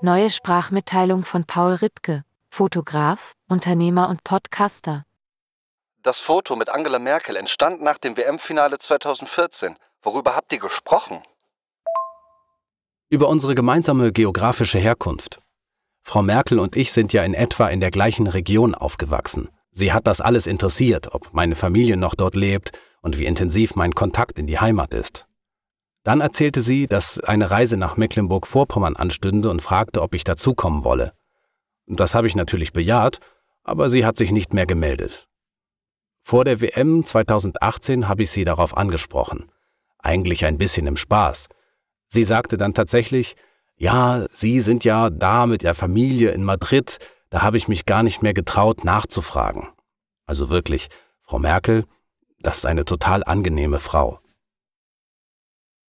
Neue Sprachmitteilung von Paul Ripke, Fotograf, Unternehmer und Podcaster. Das Foto mit Angela Merkel entstand nach dem WM-Finale 2014. Worüber habt ihr gesprochen? Über unsere gemeinsame geografische Herkunft. Frau Merkel und ich sind ja in etwa in der gleichen Region aufgewachsen. Sie hat das alles interessiert, ob meine Familie noch dort lebt und wie intensiv mein Kontakt in die Heimat ist. Dann erzählte sie, dass eine Reise nach Mecklenburg-Vorpommern anstünde und fragte, ob ich dazukommen wolle. Das habe ich natürlich bejaht, aber sie hat sich nicht mehr gemeldet. Vor der WM 2018 habe ich sie darauf angesprochen. Eigentlich ein bisschen im Spaß. Sie sagte dann tatsächlich, ja, Sie sind ja da mit der Familie in Madrid, da habe ich mich gar nicht mehr getraut nachzufragen. Also wirklich, Frau Merkel, das ist eine total angenehme Frau.